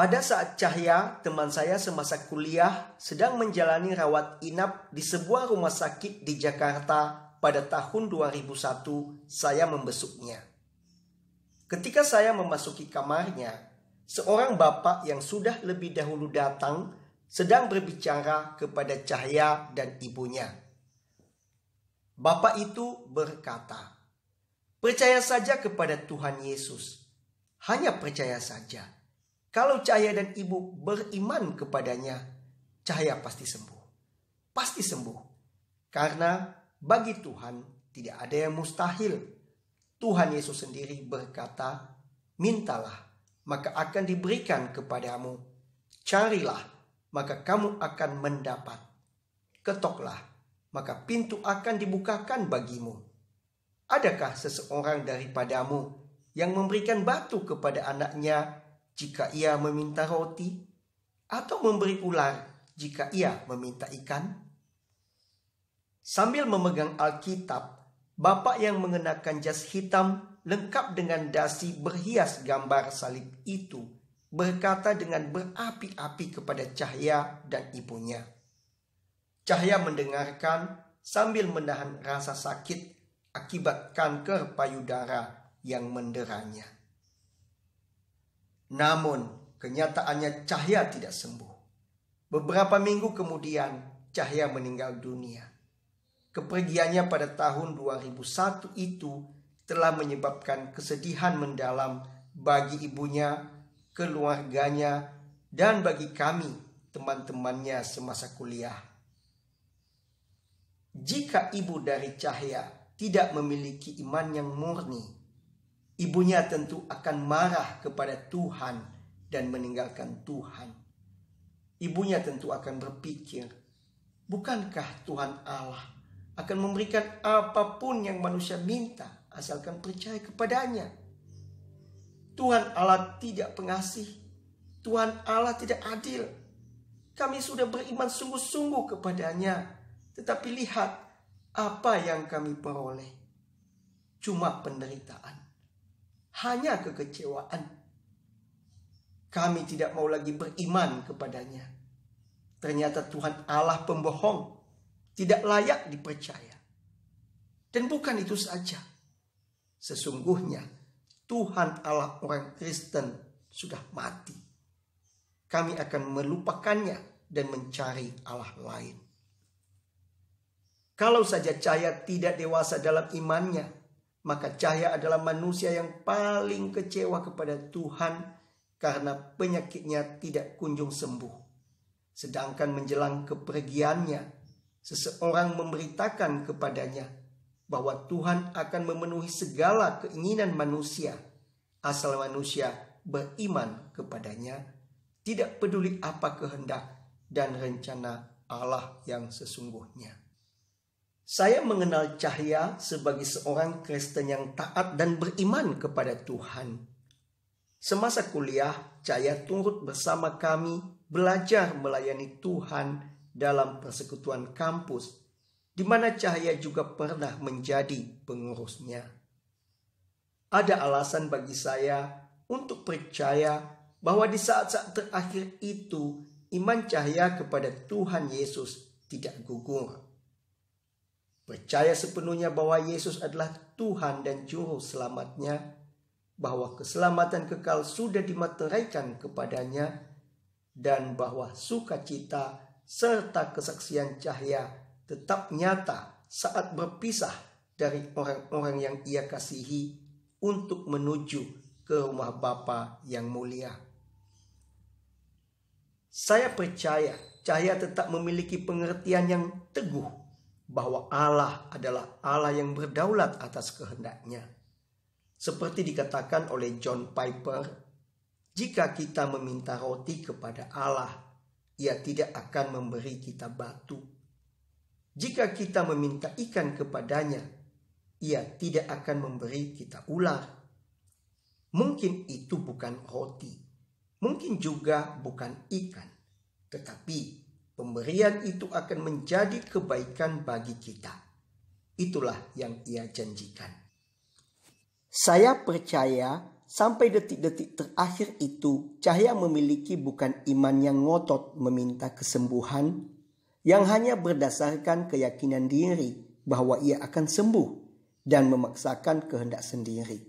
Pada saat Cahya, teman saya semasa kuliah, sedang menjalani rawat inap di sebuah rumah sakit di Jakarta pada tahun 2001, saya membesuknya. Ketika saya memasuki kamarnya, seorang bapak yang sudah lebih dahulu datang sedang berbicara kepada Cahya dan ibunya. Bapak itu berkata, "Percaya saja kepada Tuhan Yesus, hanya percaya saja." Kalau cahaya dan ibu beriman kepadanya, cahaya pasti sembuh. Pasti sembuh. Karena bagi Tuhan tidak ada yang mustahil. Tuhan Yesus sendiri berkata, "Mintalah, maka akan diberikan kepadamu. Carilah, maka kamu akan mendapat. Ketoklah, maka pintu akan dibukakan bagimu." Adakah seseorang daripadamu yang memberikan batu kepada anaknya jika ia meminta roti, atau memberi ular jika ia meminta ikan? Sambil memegang Alkitab, bapak yang mengenakan jas hitam lengkap dengan dasi berhias gambar salib itu berkata dengan berapi-api kepada Cahya dan ibunya. Cahya mendengarkan sambil menahan rasa sakit akibat kanker payudara yang menderanya. Namun, kenyataannya Cahya tidak sembuh. Beberapa minggu kemudian, Cahya meninggal dunia. Kepergiannya pada tahun 2001 itu telah menyebabkan kesedihan mendalam bagi ibunya, keluarganya, dan bagi kami, teman-temannya semasa kuliah. Jika ibu dari Cahya tidak memiliki iman yang murni, ibunya tentu akan marah kepada Tuhan dan meninggalkan Tuhan. Ibunya tentu akan berpikir, bukankah Tuhan Allah akan memberikan apapun yang manusia minta asalkan percaya kepadanya? Tuhan Allah tidak pengasih, Tuhan Allah tidak adil. Kami sudah beriman sungguh-sungguh kepadanya, tetapi lihat apa yang kami peroleh. Cuma penderitaan hanya kekecewaan. Kami tidak mau lagi beriman kepadanya. Ternyata Tuhan Allah pembohong, tidak layak dipercaya. Dan bukan itu saja. Sesungguhnya Tuhan Allah orang Kristen sudah mati. Kami akan melupakannya dan mencari Allah lain. Kalau saja Cahaya tidak dewasa dalam imannya, maka cahaya adalah manusia yang paling kecewa kepada Tuhan karena penyakitnya tidak kunjung sembuh. Sedangkan menjelang kepergiannya, seseorang memberitakan kepadanya bahwa Tuhan akan memenuhi segala keinginan manusia asal manusia beriman kepadanya, tidak peduli apa kehendak dan rencana Allah yang sesungguhnya. Saya mengenal Cahya sebagai seorang Kristen yang taat dan beriman kepada Tuhan. Semasa kuliah, Cahya turut bersama kami belajar melayani Tuhan dalam persekutuan kampus, di mana Cahya juga pernah menjadi pengurusnya. Ada alasan bagi saya untuk percaya bahwa di saat-saat terakhir itu, iman Cahya kepada Tuhan Yesus tidak gugur. Percaya sepenuhnya bahwa Yesus adalah Tuhan dan Juru Selamatnya, bahwa keselamatan kekal sudah dimateraikan kepadanya, dan bahwa sukacita serta kesaksian cahaya tetap nyata saat berpisah dari orang-orang yang ia kasihi untuk menuju ke rumah Bapa yang mulia. Saya percaya cahaya tetap memiliki pengertian yang teguh bahwa Allah adalah Allah yang berdaulat atas kehendaknya. Seperti dikatakan oleh John Piper, jika kita meminta roti kepada Allah, ia tidak akan memberi kita batu. Jika kita meminta ikan kepadanya, ia tidak akan memberi kita ular. Mungkin itu bukan roti, mungkin juga bukan ikan, tetapi Pemberian itu akan menjadi kebaikan bagi kita. Itulah yang ia janjikan. Saya percaya sampai detik-detik terakhir itu cahaya memiliki bukan iman yang ngotot meminta kesembuhan yang hanya berdasarkan keyakinan diri bahwa ia akan sembuh dan memaksakan kehendak sendiri.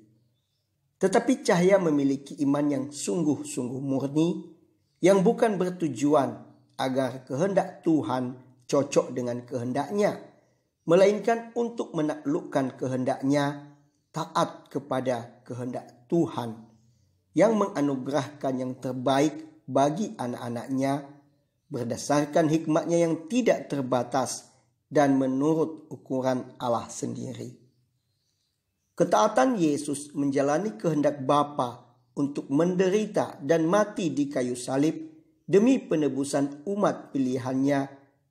Tetapi cahaya memiliki iman yang sungguh-sungguh murni yang bukan bertujuan agar kehendak Tuhan cocok dengan kehendaknya, melainkan untuk menaklukkan kehendaknya taat kepada kehendak Tuhan yang menganugerahkan yang terbaik bagi anak-anaknya berdasarkan hikmatnya yang tidak terbatas dan menurut ukuran Allah sendiri. Ketaatan Yesus menjalani kehendak Bapa untuk menderita dan mati di kayu salib demi penebusan umat pilihannya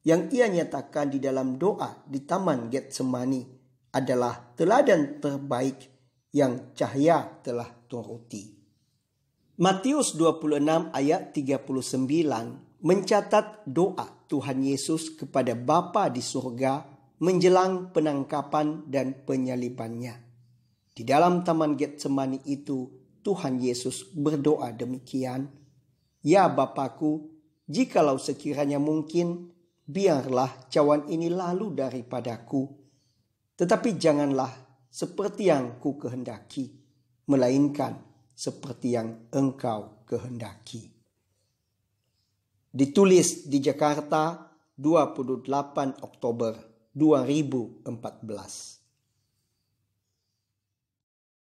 yang ia nyatakan di dalam doa di Taman Getsemani adalah teladan terbaik yang cahaya telah turuti. Matius 26 ayat 39 mencatat doa Tuhan Yesus kepada Bapa di surga menjelang penangkapan dan penyalibannya. Di dalam taman Getsemani itu Tuhan Yesus berdoa demikian Ya Bapakku, jikalau sekiranya mungkin, biarlah cawan ini lalu daripadaku. Tetapi janganlah seperti yang ku kehendaki, melainkan seperti yang engkau kehendaki. Ditulis di Jakarta 28 Oktober 2014.